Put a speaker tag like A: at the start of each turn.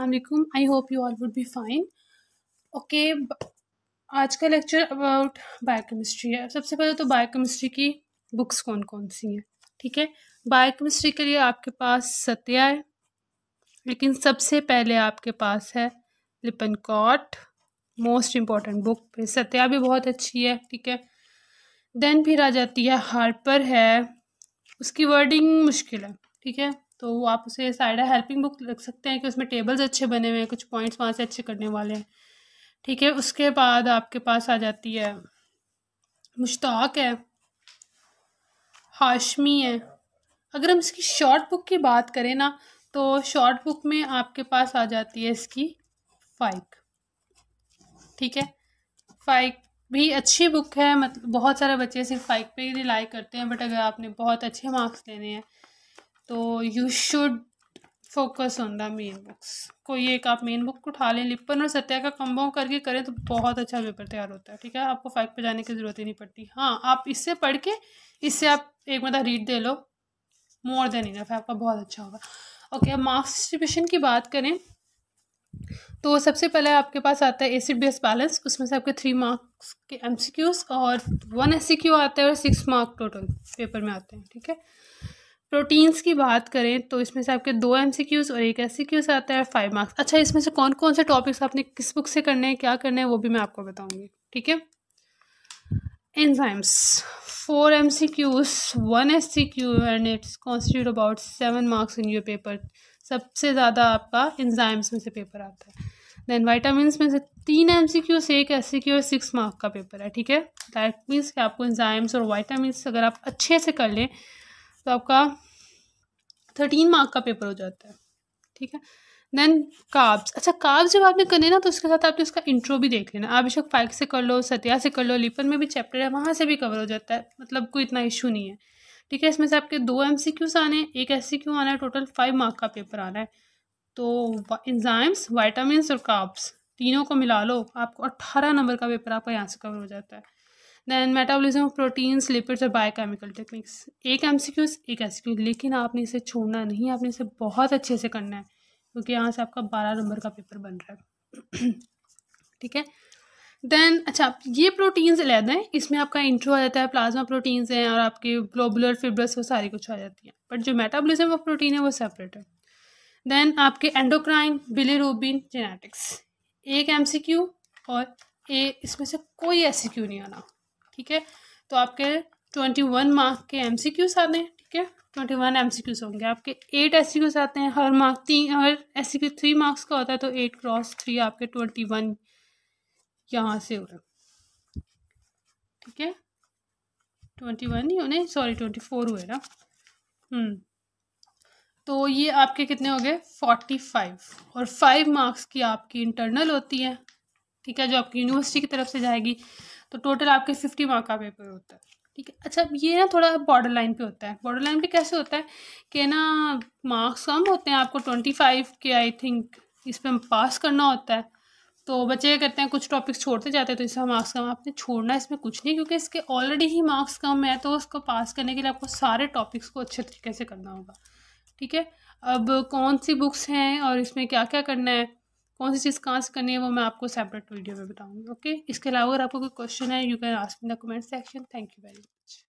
A: अलकुम I hope you all would be fine okay आज का lecture about biochemistry है सबसे पहले तो बायोकेमिस्ट्री की बुक्स कौन कौन सी हैं ठीक है बायोकेमिस्ट्री के लिए आपके पास सत्या है लेकिन सबसे पहले आपके पास है Lippincott most important book पे सत्या भी बहुत अच्छी है ठीक है देन फिर आ जाती है हार्पर है उसकी वर्डिंग मुश्किल है ठीक है तो आप उसे साइड हेल्पिंग बुक लिख सकते हैं कि उसमें टेबल्स अच्छे बने हुए हैं कुछ पॉइंट्स वहाँ से अच्छे करने वाले हैं ठीक है उसके बाद आपके पास आ जाती है मुश्ताक है हाशमी है अगर हम इसकी शॉर्ट बुक की बात करें ना तो शॉर्ट बुक में आपके पास आ जाती है इसकी फाइक ठीक है फाइक भी अच्छी बुक है मतलब बहुत सारे बच्चे सिर्फ फाइक पे ही रिलाई करते हैं बट अगर आपने बहुत अच्छे मार्क्स लेने हैं तो you should focus on the main books कोई एक आप मेन बुक उठा लें लिपन और सत्या का कम्बो करके करें तो बहुत अच्छा पेपर तैयार होता है ठीक है आपको फाइव पे जाने की ज़रूरत ही नहीं पड़ती हाँ आप इससे पढ़ के इससे आप एक मतलब रीड दे लो मोर देन इनफ आपका बहुत अच्छा होगा ओके अब मार्क्स डिस्ट्रीब्यूशन की बात करें तो सबसे पहले आपके पास आता है एसिड बेस बैलेंस उसमें से आपके थ्री मार्क्स के एम और वन एस आता है और सिक्स मार्क टोटल पेपर में आते हैं ठीक है प्रोटीन्स की बात करें तो इसमें से आपके दो एम और एक एस आता है फाइव मार्क्स अच्छा इसमें से कौन कौन से टॉपिक्स आपने किस बुक से करने हैं क्या करने हैं वो भी मैं आपको बताऊँगी ठीक है four M C Qs one S C Q and it's constitute about seven marks in your paper सबसे ज़्यादा आपका enzymes में से पेपर आता है देन वाइटामस में से तीन एम सी क्यूज एक एस सी क्यू और सिक्स मार्क का पेपर है ठीक है दैट मीन्स कि आपको इन्जाइम्स और वाइटामस अगर आप अच्छे से कर लें तो आपका थर्टीन मार्क का पेपर हो जाता है ठीक है देन काब्स अच्छा काब्स जब आपने करने ना तो उसके साथ आपने उसका इंट्रो भी देख लेना अभिषेक फाइक से कर लो सत्या से कर लो लिपन में भी चैप्टर है वहाँ से भी कवर हो जाता है मतलब कोई इतना इशू नहीं है ठीक है इसमें से आपके दो एम सी क्यूज आने हैं एक एस सी क्यू आना है टोटल फाइव मार्क का पेपर आना है तो इन्जाइम्स वाइटामस और काब्स तीनों को मिला लो आपको अट्ठारह नंबर का पेपर आपका यहाँ से कवर हो जाता है then metabolism of proteins lipids और बायो केमिकल टेक्निक्स एक एम सी क्यूज एक एस क्यू लेकिन आपने इसे छोड़ना नहीं आपने इसे बहुत अच्छे से करना है क्योंकि यहाँ से आपका बारह नंबर का पेपर बन रहा है ठीक है देन अच्छा ये प्रोटीन्स लेते हैं इसमें आपका इंट्रो आ जाता है प्लाज्मा प्रोटीन्स हैं और आपके ग्लोबुलर फिब्रस वो सारी कुछ आ जाती हैं बट जो मेटाबॉलिज्म ऑफ प्रोटीन है वो सेपरेट है देन आपके एंडोक्राइन बिलेरोबिन जेनेटिक्स एक एम और ए इसमें से कोई ऐसी क्यू नहीं आना ठीक है तो आपके ट्वेंटी वन मार्क के एम सी क्यूज आते हैं ठीक है twenty one M C Qs होंगे आपके एट एस सी क्यूज आते हैं हर मार्क तीन हर S C Q three marks का होता है तो एट क्रॉस थ्री आपके ट्वेंटी वन यहाँ से हो रहा है ठीक है ट्वेंटी वन ही होने सॉरी ट्वेंटी फोर हुए ना हम्म। तो ये आपके कितने हो गए फोर्टी फाइव और फाइव मार्क्स की आपकी इंटरनल होती है ठीक है जो आपकी यूनिवर्सिटी की तरफ से जाएगी तो टोटल आपके फिफ्टी मार्क का पेपर होता है ठीक है अच्छा ये ना थोड़ा बॉर्डर लाइन पे होता है बॉर्डर लाइन पे कैसे होता है कि ना मार्क्स कम होते हैं आपको ट्वेंटी फाइव के आई थिंक इस पर पास करना होता है तो बच्चे कहते हैं कुछ टॉपिक्स छोड़ते जाते हैं तो इसमें मार्क्स कम आपने छोड़ना इसमें कुछ नहीं क्योंकि इसके ऑलरेडी ही मार्क्स कम है तो उसको पास करने के लिए आपको सारे टॉपिक्स को अच्छे तरीके से करना होगा ठीक है अब कौन सी बुक्स हैं और इसमें क्या क्या करना है कौन सी चीज़ कहाँ से करनी है वो मैं आपको सेपरेट वीडियो में बताऊँगी ओके इसके अलावा अगर आपको कोई क्वेश्चन है you can ask in the comment section thank you very much